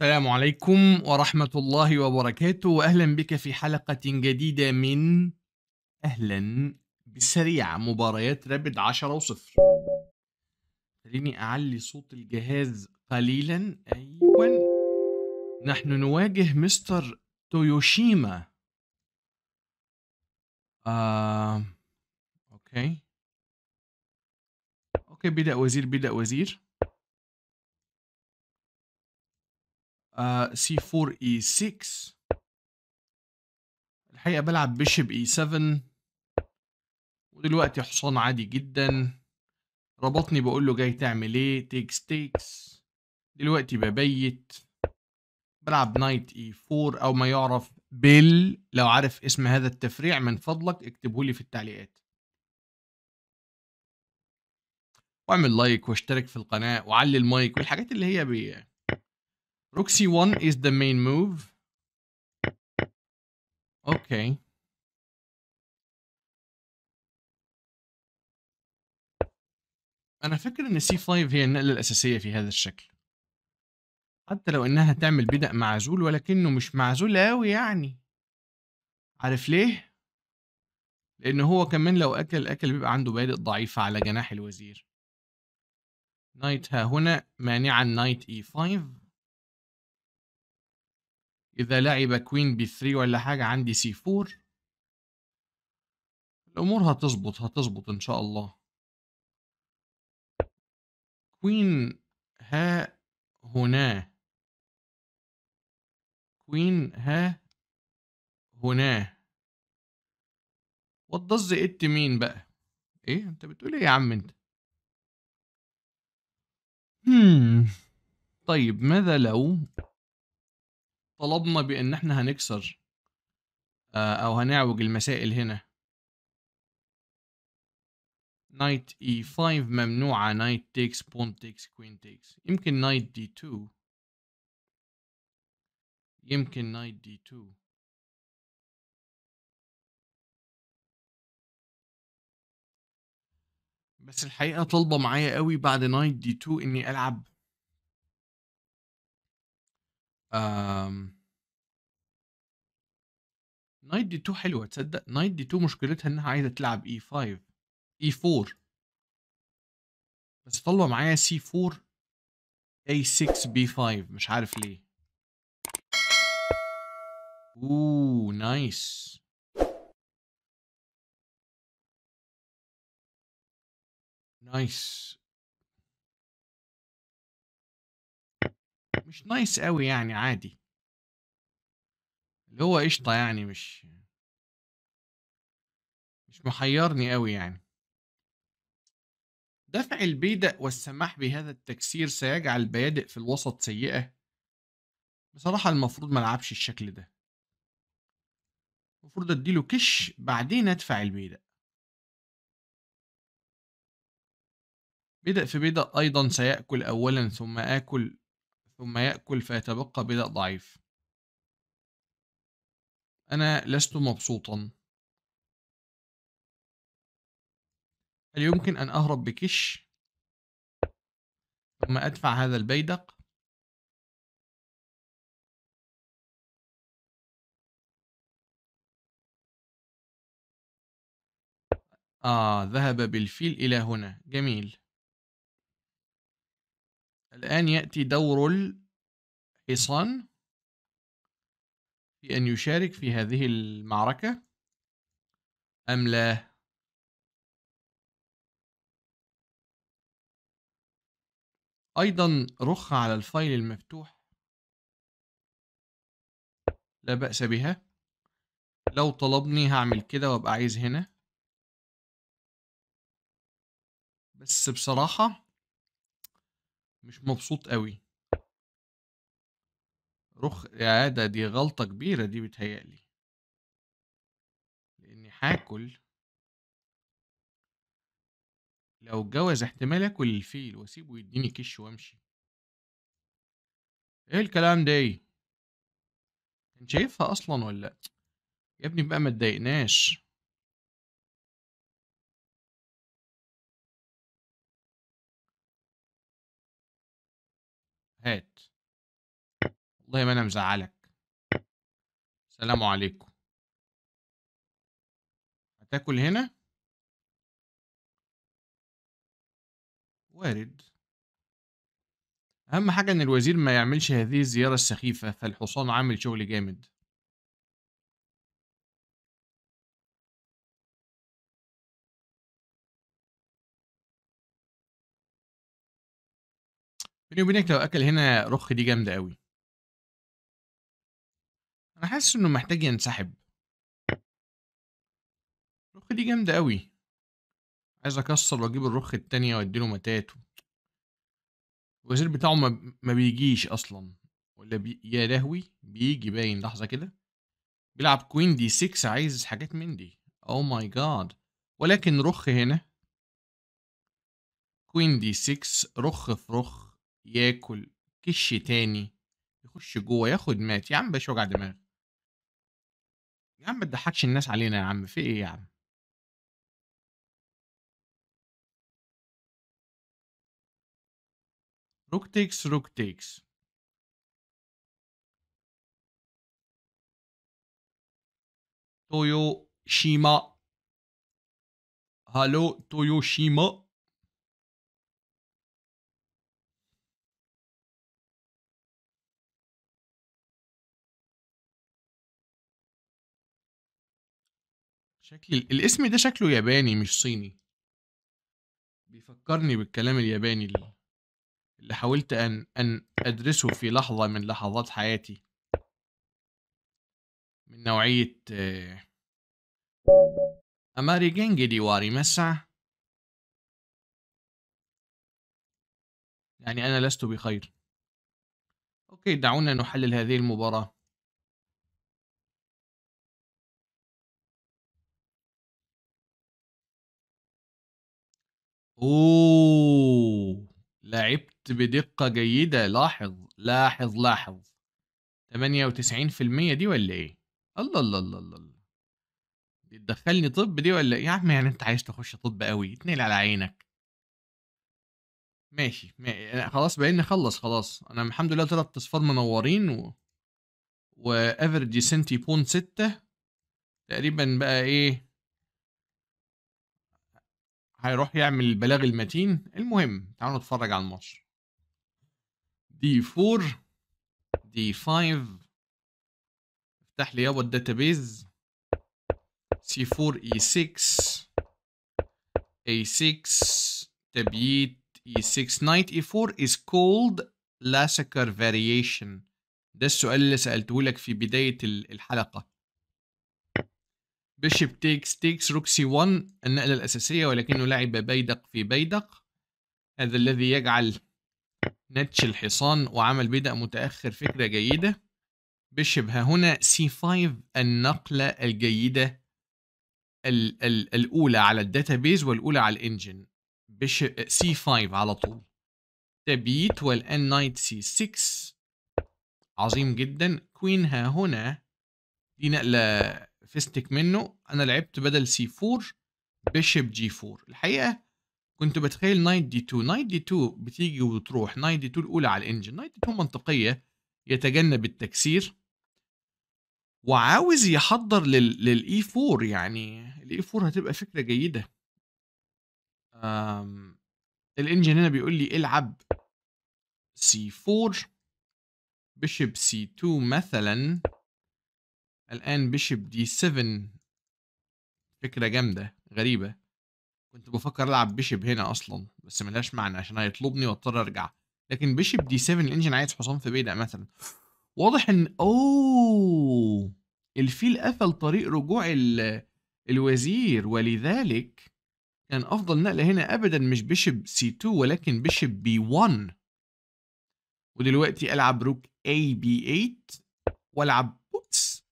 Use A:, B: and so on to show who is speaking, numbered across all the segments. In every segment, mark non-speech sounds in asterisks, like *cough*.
A: السلام عليكم ورحمة الله وبركاته وأهلا بك في حلقة جديدة من أهلا بسريع مباريات رابد عشرة وصفر خليني أعلي صوت الجهاز قليلا أيوة نحن نواجه مستر تويوشيما آه. أوكي
B: أوكي بدأ وزير بدأ وزير
A: سي 4 اي 6 الحقيقه بلعب بيشب اي 7 ودلوقتي حصان عادي جدا ربطني بقول له جاي تعمل ايه تيكس تيكس دلوقتي ببيت بلعب نايت اي 4 او ما يعرف بيل لو عارف اسم هذا التفريع من فضلك اكتبه لي في التعليقات واعمل لايك واشترك في القناه وعلي المايك والحاجات اللي هي بي Rook c1 is the main move. Okay. أنا فكر إن c5 هي النقلة الأساسية في هذا الشكل. حتى لو إنها تعمل بدأ معزول ولكنه مش معزول أوي يعني. عارف ليه؟ لأن هو كمان لو أكل أكل بيبقى عنده بادئ ضعيفة على جناح الوزير. نايت ها هنا مانعا نايت e5 إذا لعب كوين بي 3 ولا حاجة عندي سي 4 الأمور هتظبط هتظبط إن شاء الله
B: كوين ها هنا
A: كوين ها هنا والضز ات مين بقى ايه انت بتقول ايه يا عم انت هم hmm. طيب ماذا لو طلبنا بان احنا هنكسر آه، او هنعوج المسائل هنا نايت e 5 ممنوعة نايت تيكس بون تيكس كوين تيكس يمكن نايت دي 2 يمكن نايت دي 2
B: بس الحقيقة
A: طالبة معايا قوي بعد نايت دي 2 اني العب آم... نايت دي 2 حلوة تصدق نايت دي 2 مشكلتها انها عايزة تلعب اي 5 اي 4 بس طالبة معايا سي 4 اي 6 بي 5 مش عارف ليه اوه نايس
B: نايس مش نايس أوي يعني عادي اللي هو قشطة يعني مش
A: مش محيرني أوي يعني دفع البيدق والسماح بهذا التكسير سيجعل البيادق في الوسط سيئة بصراحة المفروض ملعبش الشكل ده المفروض اديله كش بعدين ادفع البيدق بدأ في بدأ أيضا سيأكل أولا ثم آكل ثم يأكل فيتبقى بدأ ضعيف أنا لست مبسوطا
B: هل يمكن أن أهرب بكش ثم أدفع هذا البيدق آه ذهب بالفيل إلى هنا جميل
A: الآن يأتي دور الحصان في أن يشارك في هذه المعركة أم لا؟
B: أيضا رخ على الفايل المفتوح لا بأس بها لو طلبني هعمل كده وابقى عايز هنا بس
A: بصراحة مش مبسوط قوي رخ يا ده دي غلطة كبيرة دي بتهيألي
B: لأني هاكل لو اتجوز
A: احتمال اكل الفيل واسيبه يديني كش وامشي ايه الكلام ده كان شايفها اصلا ولا يا ابني بقى ما
B: تضايقناش هات والله ما انا مزعلك سلام عليكم هتاكل هنا
A: وارد اهم حاجه ان الوزير ما يعملش هذه الزياره السخيفه فالحصان عامل شغل جامد
B: بيني وبينك لو أكل هنا رخ دي جامدة أوي أنا حاسس إنه محتاج ينسحب
A: الرخ دي جامدة أوي عايز أكسر وأجيب الرخ التانية وأديله متات الوزير بتاعه ما, ما بيجيش أصلا ولا بي... يا لهوي بيجي باين لحظة كده بيلعب كوين دي 6 عايز حاجات من دي أو ماي جاد ولكن رخ هنا كوين دي 6 رخ في رخ ياكل كش تاني يخش جوه ياخد مات يا عم باش وجع دماغ يا عم ما تضحكش الناس
B: علينا يا عم في ايه يا عم روك تيكس روك تيكس تويو شيما هالو تويو شيما شكل
A: الاسم ده شكله ياباني مش صيني بيفكرني بالكلام الياباني اللي حاولت أن أن أدرسه في لحظة من لحظات حياتي من نوعية آه،
B: أماري دي ديواري مسع يعني أنا لست بخير أوكي دعونا نحلل هذه المباراة
A: أوه لعبت بدقة جيدة لاحظ لاحظ لاحظ 98% دي ولا ايه؟ الله الله الله الله, الله. دي تدخلني طب دي ولا إيه؟ يا عم يعني انت عايز تخش طب قوي اتنقل على عينك ماشي, ماشي. خلاص بقينا خلص خلاص انا الحمد لله ثلاث اصفار منورين و وافرج سنتي بون ستة تقريبا بقى ايه هيروح يعمل البلاغ المتين المهم تعالوا نتفرج على الماتش دي 4 دي 5 افتح لي يابا الداتابيز سي 4 اي 6 اي 6 تبييت اي 6 نايت اي 4 is called لاسكر فاريشن ده السؤال اللي سألته لك في بداية الحلقة بيشب تيكس تيكس روكسي 1 النقلة الأساسية ولكنه لعب بيدق في بيدق هذا الذي يجعل نتش الحصان وعمل بدأ متأخر فكرة جيدة بيشب ها هنا سي 5 النقلة الجيدة الـ الـ الأولى على الداتابيز والأولى على الإنجن بيشب سي 5 على طول تبييت والآن نايت سي 6 عظيم جدا كوين ها هنا دي نقلة تستك منه انا لعبت بدل سي 4 بيشب جي 4 الحقيقه كنت بتخيل نايت دي 2 نايت دي 2 بتيجي وتروح نايت دي 2 الاولى على الانجن نايت دي 2 منطقيه يتجنب التكسير وعاوز يحضر لل للاي 4 e يعني الاي 4 e هتبقى فكره جيده امم الانجن هنا بيقول لي العب سي 4 بشب سي 2 مثلا الآن بيشب دي 7 فكرة جامدة غريبة كنت بفكر ألعب بيشب هنا أصلا بس ملهاش معنى عشان هيطلبني وأضطر أرجع لكن بيشب دي 7 الإنجن عايز حصان في بيدق مثلا واضح إن أوه الفيل قفل طريق رجوع ال... الوزير ولذلك كان أفضل نقلة هنا أبدا مش بيشب سي 2 ولكن بيشب بي 1 ودلوقتي ألعب روك اي B8 وألعب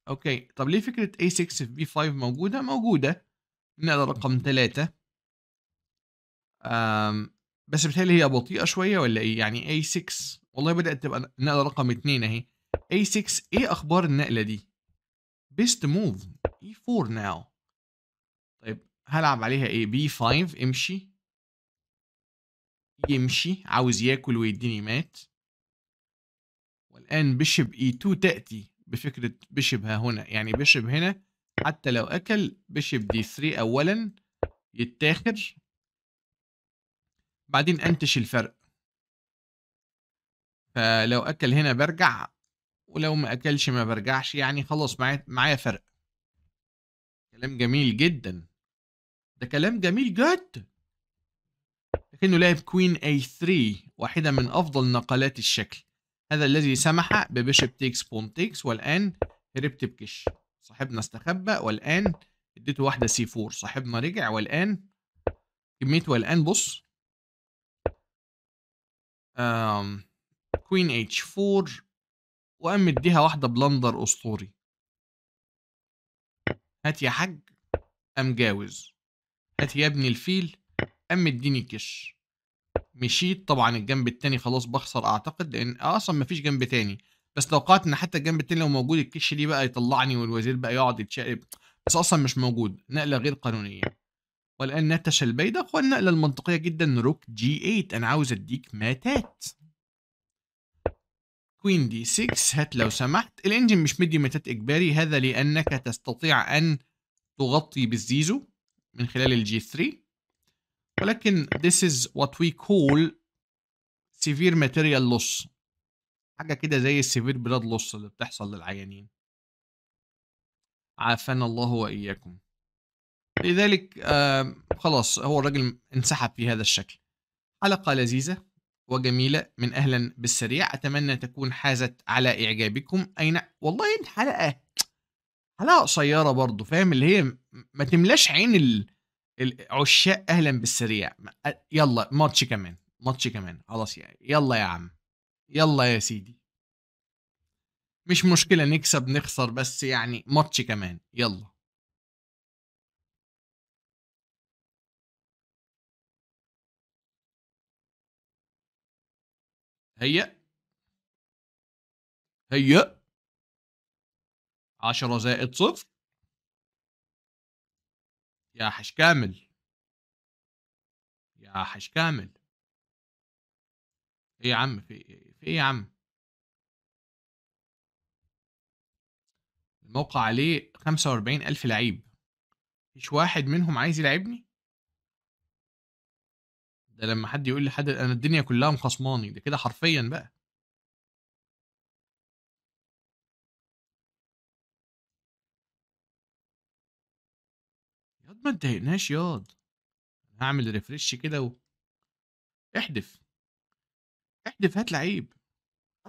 A: اوكي طب ليه فكره A6 في B5 موجوده موجوده نقدر *laughs* رقم ثلاثة أم بس بتهيألي هي بطيئة شوية ولا ايه يعني A6 والله بدأت تبقى نقلة رقم اتنين اهي A6 ايه اخبار النقلة دي بيست موف E4 ناو طيب هلعب عليها ايه B5 امشي e يمشي عاوز ياكل ويديني مات والان بشب E2 تأتي بفكره بشب هنا يعني بشب هنا حتى لو اكل بشب دي 3 اولا يتاخر بعدين انتش الفرق فلو اكل هنا برجع ولو ما اكلش ما برجعش يعني خلاص معايا معايا فرق كلام جميل جدا ده كلام جميل جدا لكنه لعب كوين a 3 واحده من افضل نقلات الشكل هذا الذي سمح ببيشب تيكس بون تيكس والآن هربت بكش صاحبنا استخبى والآن اديته واحدة سي 4 صاحبنا رجع والآن كميته والآن بص آم. كوين اتش 4 وقام مديها واحدة بلندر أسطوري هات يا حاج قام جاوز هات يا ابني الفيل قام مديني كش مشيت طبعا الجنب التاني خلاص بخسر اعتقد لان اصلا مفيش جنب تاني بس توقعت ان حتى الجنب التاني لو موجود الكش دي بقى يطلعني والوزير بقى يقعد يتشقلب بس اصلا مش موجود نقله غير قانونيه والان نتش البيدق والنقله المنطقيه جدا روك جي 8 انا عاوز اديك ماتات كوين دي 6 هات لو سمحت الانجن مش مدي ماتات اجباري هذا لانك تستطيع ان تغطي بالزيزو من خلال الجي 3 ولكن this is what we call severe material loss حاجة كده زي السيفير بلاد loss اللي بتحصل للعيانين عافانا الله وإياكم لذلك آه خلاص هو الراجل انسحب في هذا الشكل حلقة لذيذة وجميلة من أهلا بالسريع أتمنى تكون حازت على إعجابكم أين والله الحلقة حلقة قصيرة برضو فاهم اللي هي ما تملاش عين ال... عشاق اهلا بالسريع يلا ماتش كمان ماتش كمان خلاص يعني يلا يا عم يلا يا سيدي مش مشكلة نكسب نخسر بس يعني ماتش كمان يلا
B: هيا هيا عشرة زائد صفر يا حش كامل يا حش كامل ايه يا عم في في ايه يا عم
A: الموقع عليه خمسة وأربعين ألف لعيب مفيش واحد منهم عايز يلعبني ده لما حد يقول لحد انا الدنيا كلها مخصماني ده كده حرفيا بقى ما انتهيناش ياض هعمل ريفرش كده و... احدف احدف هات لعيب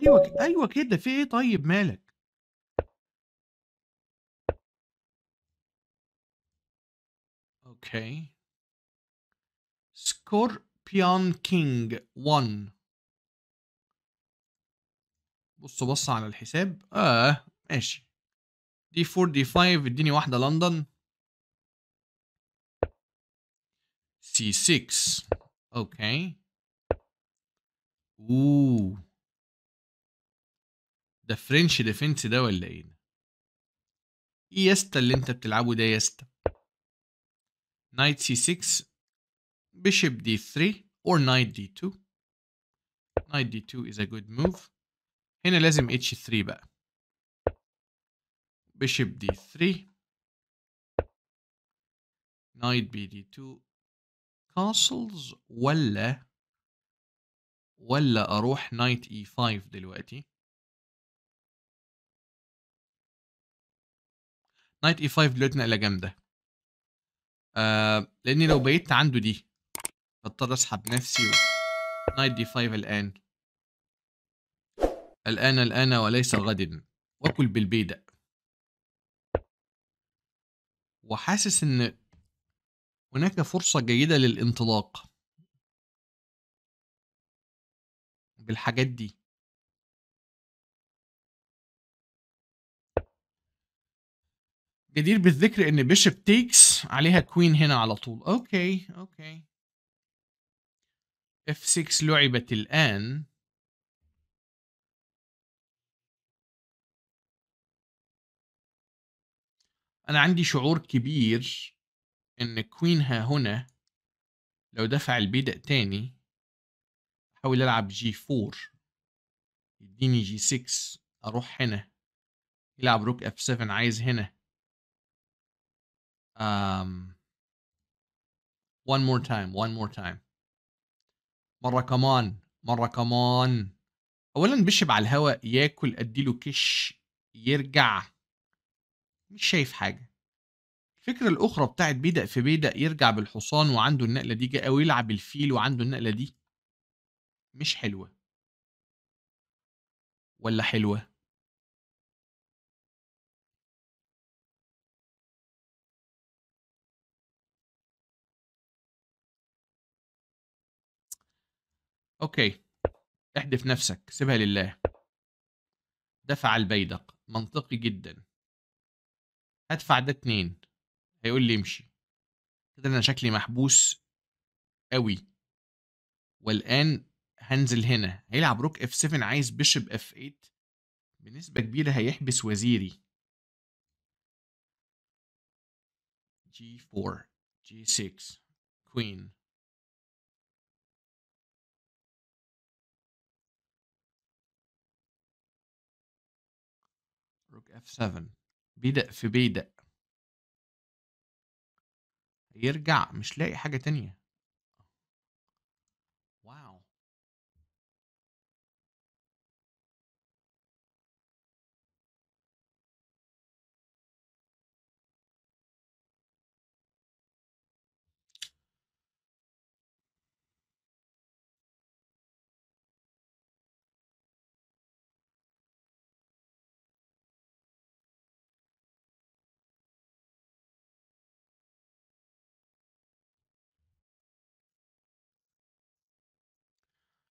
A: ايوه ايوه كده في ايه
B: طيب مالك اوكي سكوربيون
A: كينج 1 بص بص على الحساب اه ماشي دي 4 دي 5 اديني واحده لندن C6. Okay. اوه ده فرنش ديفنس ده ولا ايه ايه ياستا اللي انت بتلعبه ده ياستا؟ نايت سي 6 بيشب دي 3 or نايت d2 نايت d2 is a good move هنا لازم h3 بقى bishop d3 knight bd2 كاسلز ولا ولا اروح نايت اي 5 دلوقتي
B: نايت اي 5 دلوقتي نقله جامده
A: آه لاني لو بقيت عنده دي اضطر اسحب نفسي و... نايت دي 5 الان الان الان وليس غد واكل بالبيدق وحاسس ان هناك فرصة جيدة للانطلاق
B: بالحاجات دي جدير بالذكر ان بيشب
A: تيكس عليها كوين هنا على طول اوكي اوكي اف 6 لعبت الان انا عندي شعور كبير إن كوينها هنا لو دفع البيدق تاني أحاول ألعب جي 4 يديني جي 6 أروح هنا يلعب روك اف 7 عايز هنا um, one more time one more time مرة كمان مرة كمان أولا بشب على الهواء ياكل أديله كش يرجع مش شايف حاجة الفكرة الأخرى بتاعت بيدق في بيدق يرجع بالحصان وعنده النقلة دي أو يلعب الفيل وعنده النقلة دي مش حلوة ولا حلوة أوكي احدف نفسك سيبها لله دفع البيدق منطقي جدا هدفع ده اتنين هيقول لي امشي كده انا شكلي محبوس قوي والان هنزل هنا هيلعب روك اف 7 عايز بيشب اف 8 بنسبه كبيره هيحبس وزيري
B: جي 4 جي 6 كوين روك اف 7 بيدق في بيدق يرجع مش لاقي حاجة تانية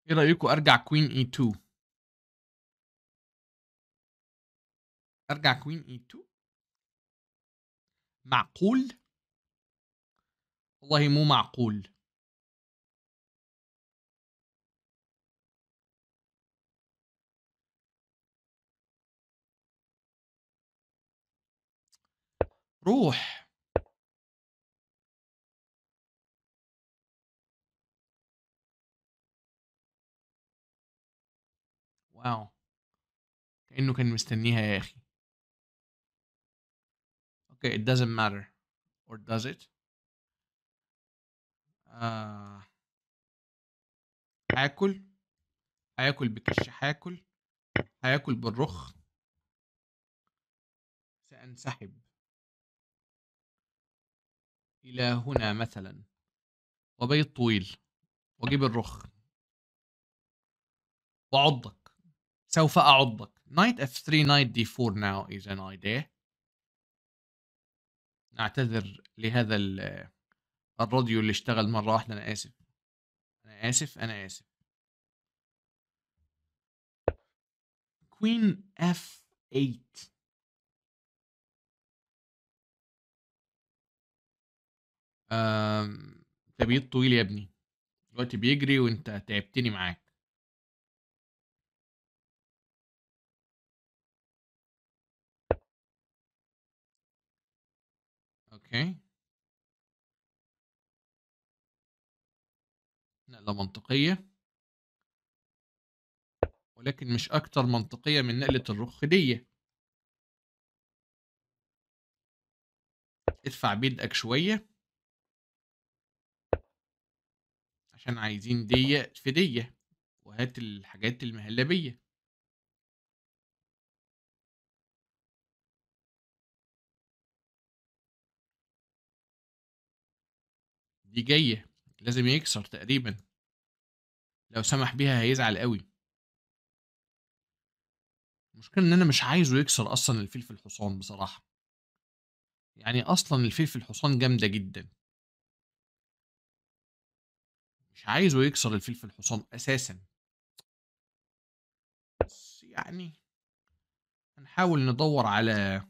B: ايه رايكم e ارجع كوين اي 2 ارجع كوين اي 2 معقول والله مو معقول روح واو كأنه كان مستنيها يا أخي اوكي it doesn't matter or does it آه. هاكل هاكل بكش هاكل هاكل بالرخ
A: سأنسحب إلى هنا مثلا وبيت طويل وأجيب الرخ وعضك سوف أعضك نايت f3 نايت d4 now is an ايديا نعتذر لهذا الراديو اللي اشتغل مرة واحدة أنا آسف أنا آسف أنا آسف queen
B: f8 تبيض طويل يا ابني دلوقتي بيجري وانت تعبتني معاك أوكي. نقلة منطقية ولكن مش أكتر منطقية من نقلة الرخ دي ادفع بيدك
A: شوية عشان عايزين دية في دية وهات الحاجات المهلبية
B: دي جايه لازم يكسر تقريبا
A: لو سمح بيها هيزعل قوي المشكله ان انا مش عايزه يكسر اصلا الفلفل الحصان بصراحه يعني اصلا الفلفل الحصان جامده جدا مش عايزه يكسر الفلفل الحصان اساسا بس يعني هنحاول ندور على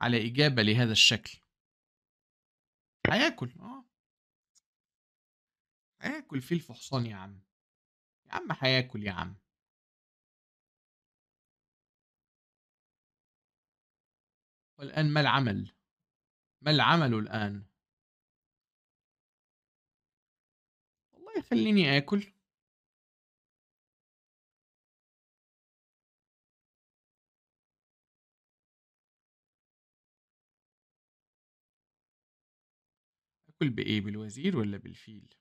A: على اجابه لهذا الشكل هياكل اه
B: هياكل في الفحصان يا عم يا عم هياكل يا عم والآن ما العمل ما العمل الآن والله خليني آكل هتاكل بإيه بالوزير ولا بالفيل؟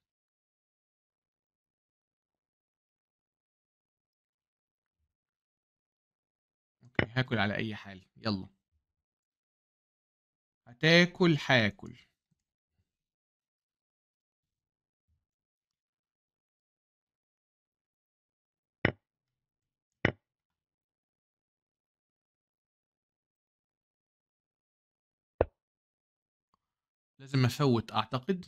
B: هاكل على أي حال، يلا هتاكل هاكل. لازم افوت اعتقد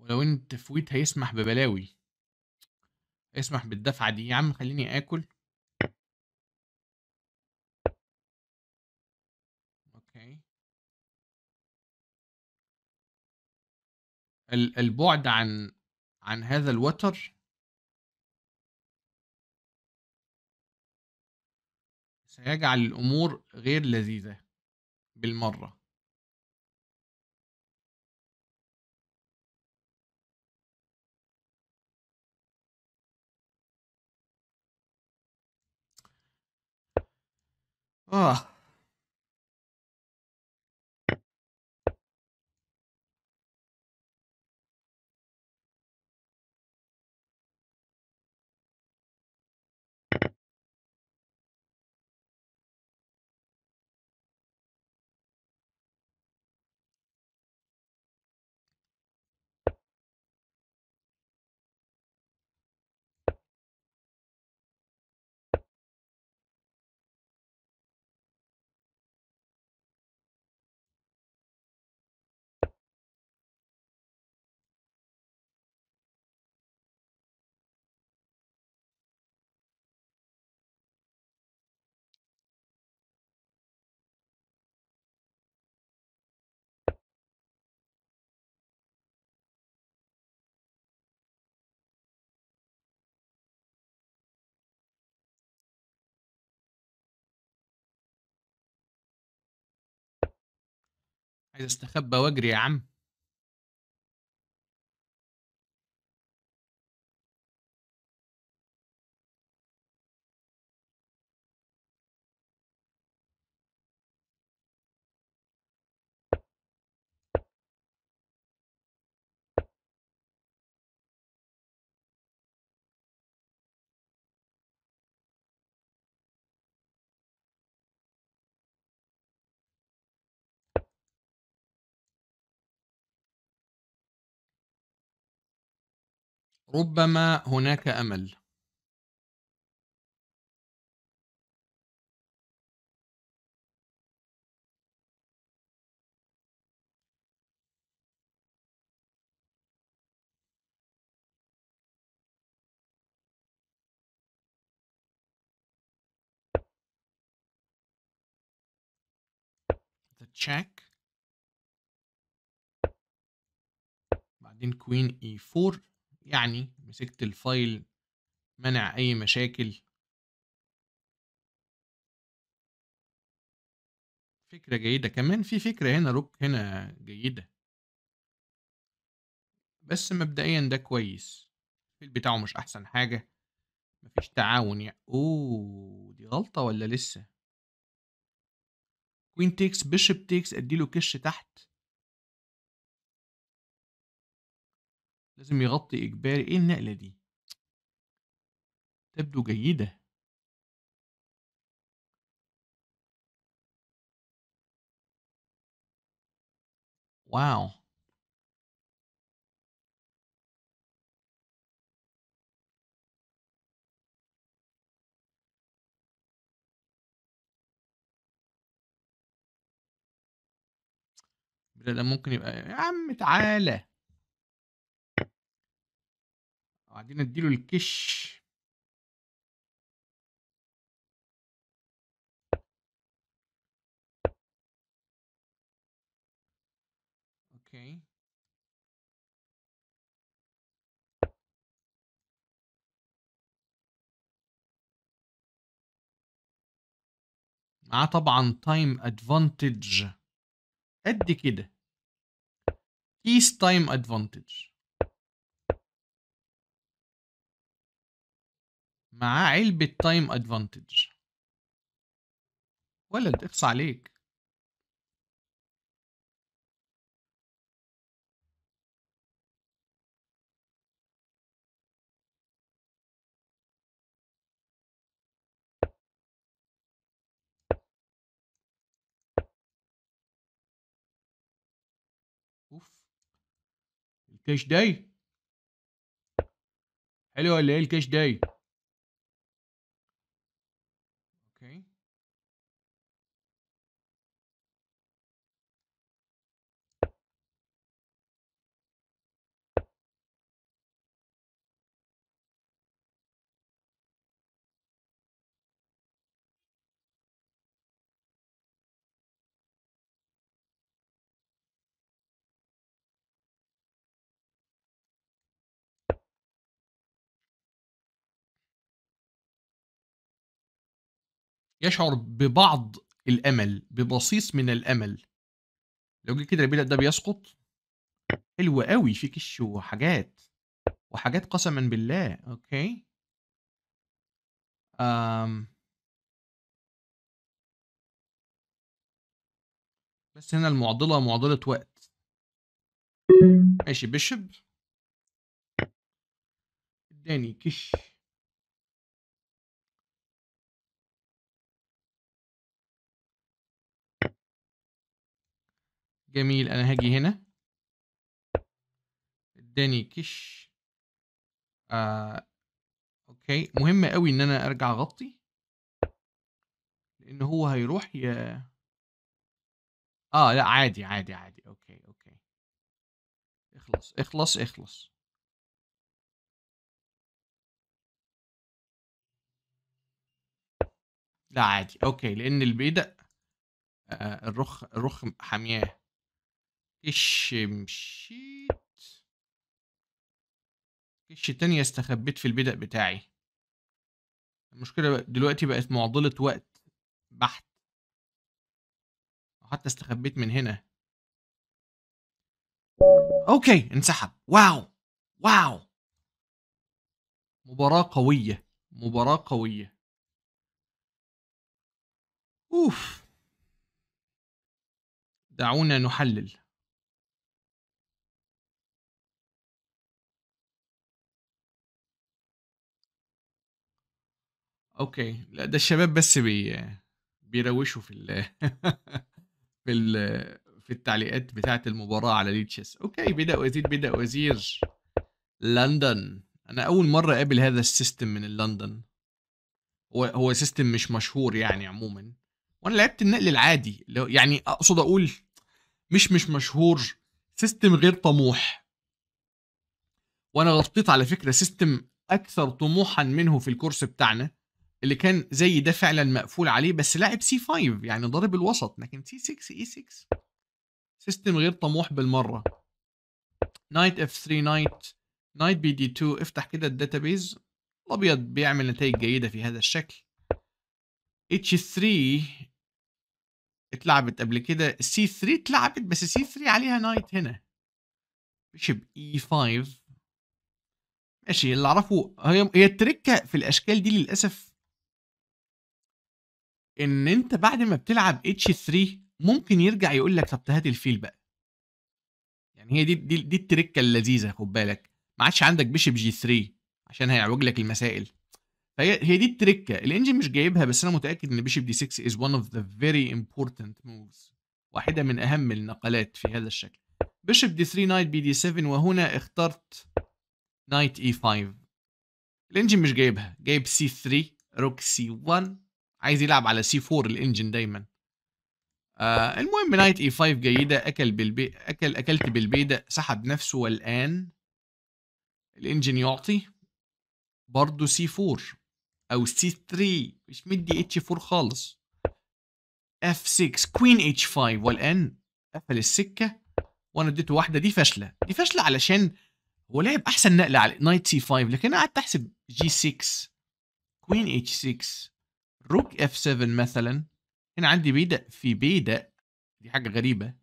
A: ولو ان التفويت هيسمح ببلاوي هيسمح بالدفعة دي يا عم خليني اكل
B: البعد عن عن هذا الوتر سيجعل الأمور غير لذيذة بالمرة آه عايز استخبى واجري يا عم ربما هناك أمل. the check
A: بعدين كوين اي 4 يعني مسكت الفايل منع اي مشاكل
B: فكرة جيدة كمان في فكرة هنا
A: روك هنا جيدة بس مبدئيا ده كويس الفيل بتاعه مش احسن حاجة مفيش تعاون يعني اوه دي غلطة ولا لسه كوين تيكس بيشب تيكس اديله كش
B: تحت لازم يغطي إجباري إيه النقلة دي؟ تبدو جيدة واو لا ممكن يبقى يا عم تعالى وبعدين اديله الكش اوكي
A: معاه طبعا تايم ادفانتج قد كده كيس تايم ادفانتج معاه علبة تايم ادفانتج
B: ولد اقصى عليك اوف الكاش داي حلو ولا ايه الكاش داي
A: يشعر ببعض الامل ببصيص من الامل لو جه كده ده بيسقط حلو قوي في كش وحاجات وحاجات قسما بالله اوكي أم.
B: بس هنا المعضله معضله وقت ماشي بيشب اداني كش
A: جميل انا هاجي هنا اداني كش آه. اوكي مهم قوي ان انا ارجع اغطي لان هو هيروح يا اه لا عادي عادي عادي اوكي اوكي اخلص اخلص اخلص لا عادي اوكي لان البيدق آه الرخ الرخ حامياه مشيت كش تانية استخبيت في البدأ بتاعي المشكلة دلوقتي بقت معضلة وقت بحت وحتى استخبيت من هنا
B: اوكي انسحب واو واو مباراة قوية مباراة قوية اوف دعونا نحلل
A: اوكي لا ده الشباب بس بي بيروشوا في ال *laughs* في ال في التعليقات بتاعه المباراه على ليتشس اوكي بدا وزير بدا وزير لندن انا اول مره اقابل هذا السيستم من لندن هو هو سيستم مش مشهور يعني عموما وانا لعبت النقل العادي يعني اقصد اقول مش مش مشهور سيستم غير طموح وانا غطيت على فكره سيستم اكثر طموحا منه في الكورس بتاعنا اللي كان زي ده فعلا مقفول عليه بس لاعب سي 5 يعني ضارب الوسط لكن سي 6 اي 6 سيستم غير طموح بالمره نايت اف 3 نايت نايت بي دي 2 افتح كده الداتابيز الابيض بيعمل نتائج جيده في هذا الشكل اتش 3 اتلعبت قبل كده سي 3 اتلعبت بس سي 3 عليها نايت هنا بيشب اي 5 ماشي اللي اعرفه هي التركه في الاشكال دي للاسف ان انت بعد ما بتلعب اتش 3 ممكن يرجع يقول لك طب هات الفيل بقى يعني هي دي دي, دي التركه اللذيذه خد بالك ما عادش عندك بيشب جي 3 عشان هيعوج لك المسائل فهي هي دي التركه الانجن مش جايبها بس انا متاكد ان بيشب دي 6 از ون اوف ذا فيري امبورتنت موفز واحده من اهم النقلات في هذا الشكل بيشب دي 3 نايت بي دي 7 وهنا اخترت نايت اي 5 الانجن مش جايبها جايب سي 3 روك سي 1 عايز يلعب على سي 4 الانجن دايما آه المهم نايت اي 5 جيده اكل بالبي اكل اكلت بالبيدق سحب نفسه والان الانجن يعطي برضه سي 4 او سي 3 مش مدي اتش 4 خالص اف 6 كوين اتش 5 والان قفل السكه وانا اديته واحده دي فاشله دي فاشله علشان هو لعب احسن نقله على نايت سي 5 لكن انا قعدت احسب جي 6 كوين اتش 6 روك اف 7 مثلا هنا عندي بيدق في بيدق دي حاجه غريبه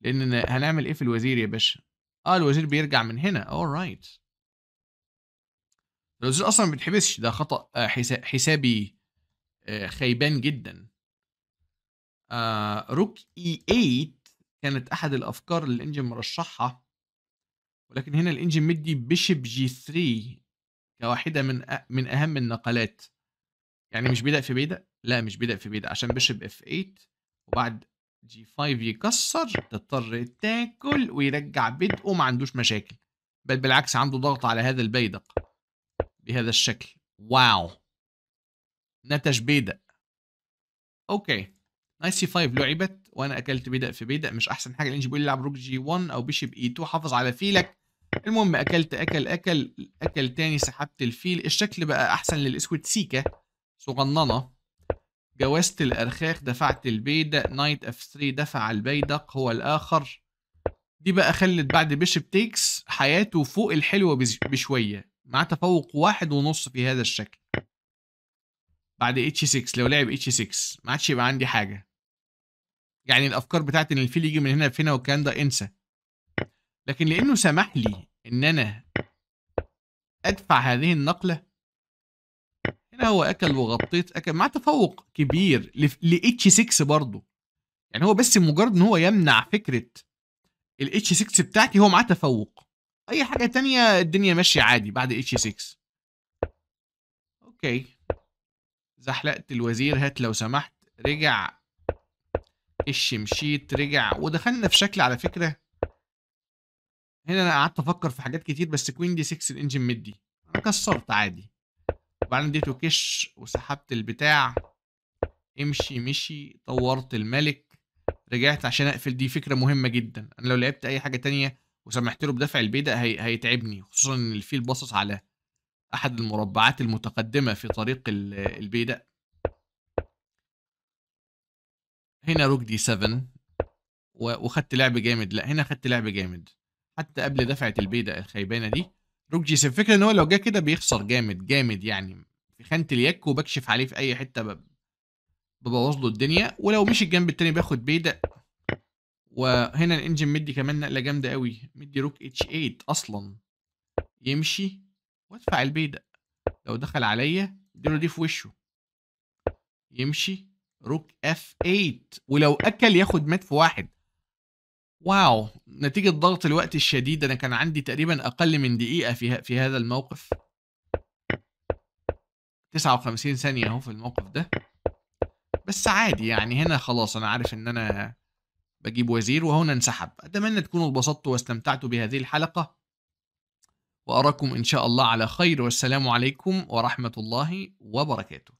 A: لان هنعمل ايه في الوزير يا باشا اه الوزير بيرجع من هنا رايت right. الوزير اصلا ما بيتحبسش ده خطا آه، حسابي آه، خيبان جدا آه، روك اي e 8 كانت احد الافكار اللي الانجن مرشحها ولكن هنا الانجن مدي بيشب جي 3 كواحده من من اهم النقلات يعني مش بيدق في بيدق لا مش بيدق في بيدق عشان بيشب اف 8 وبعد جي 5 يكسر تضطر تاكل ويرجع بدقه ما عندوش مشاكل بل بالعكس عنده ضغط على هذا البيدق بهذا الشكل واو نتج بيدق اوكي نايس سي 5 لعبت وانا اكلت بيدق في بيدق مش احسن حاجه الانجي بيقول يلعب روك جي 1 او بيشب اي e 2 حافظ على فيلك المهم اكلت اكل اكل اكل تاني سحبت الفيل الشكل بقى احسن للاسود سيكا صغننة جوزت الأرخاخ دفعت البيدا نايت اف 3 دفع البيدق هو الآخر دي بقى خلت بعد بيشب تيكس حياته فوق الحلوة بشوية مع تفوق واحد ونص في هذا الشكل بعد اتش 6 لو لعب اتش 6 ما عادش يبقى عندي حاجة يعني الأفكار بتاعت إن الفيل يجي من هنا لفينا والكلام ده انسى لكن لأنه سمح لي إن أنا أدفع هذه النقلة هو اكل وغطيت اكل مع تفوق كبير ل اتش 6 برضه يعني هو بس مجرد ان هو يمنع فكره الاتش 6 بتاعتي هو معاه تفوق اي حاجه تانية الدنيا ماشيه عادي بعد اتش 6 اوكي زحلقت الوزير هات لو سمحت رجع الشمشيت رجع ودخلنا في شكل على فكره هنا انا قعدت افكر في حاجات كتير بس كوين دي 6 الانجن مدي انا كسرت عادي وبعدين اديته كش وسحبت البتاع امشي مشي طورت الملك رجعت عشان اقفل دي فكره مهمه جدا انا لو لعبت اي حاجه تانية وسمحت له بدفع البيدق هي... هيتعبني خصوصا ان الفيل باصص على احد المربعات المتقدمه في طريق البيدق هنا روك دي 7 و... وخدت لعب جامد لا هنا خدت لعب جامد حتى قبل دفعه البيدق الخيبانه دي جي جيسن الفكره ان هو لو جه كده بيخسر جامد جامد يعني في خانه اليك وبكشف عليه في اي حته ببوظ له الدنيا ولو مشي الجنب التاني بياخد بيدق وهنا الانجن مدي كمان نقله جامده قوي مدي روك اتش 8 اصلا يمشي وادفع البيدق لو دخل عليا اديله دي في وشه يمشي روك اف 8 ولو اكل ياخد مات في واحد واو نتيجة ضغط الوقت الشديد أنا كان عندي تقريبا أقل من دقيقة في, في هذا الموقف 59 ثانية أهو في الموقف ده بس عادي يعني هنا خلاص أنا عارف إن أنا بجيب وزير وهنا انسحب أتمنى تكونوا اتبسطتوا واستمتعتوا بهذه الحلقة وأراكم إن شاء الله على خير والسلام عليكم ورحمة الله وبركاته